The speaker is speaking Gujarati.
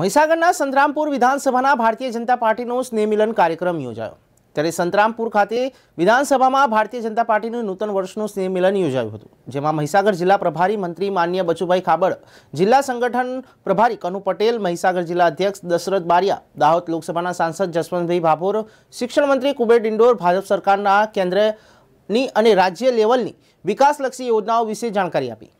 મહીસાગરના સંતરામપુર વિધાનસભાના ભારતીય જનતા પાર્ટીનો સ્નેહમિલન કાર્યક્રમ યોજાયો ત્યારે સંતરામપુર ખાતે વિધાનસભામાં ભારતીય જનતા પાર્ટીનું નૂતન વર્ષનું સ્નેહમિલન યોજાયું હતું જેમાં મહીસાગર જિલ્લા પ્રભારી મંત્રી માન્ય બચુભાઈ ખાબડ જિલ્લા સંગઠન પ્રભારી કનુ પટેલ મહીસાગર જિલ્લા અધ્યક્ષ દશરથ બારિયા દાહોદ લોકસભાના સાંસદ જસવંતભાઈ ભાભોર શિક્ષણ મંત્રી કુબેર ડિંડોર ભાજપ સરકારના કેન્દ્રની અને રાજ્ય લેવલની વિકાસલક્ષી યોજનાઓ વિશે જાણકારી આપી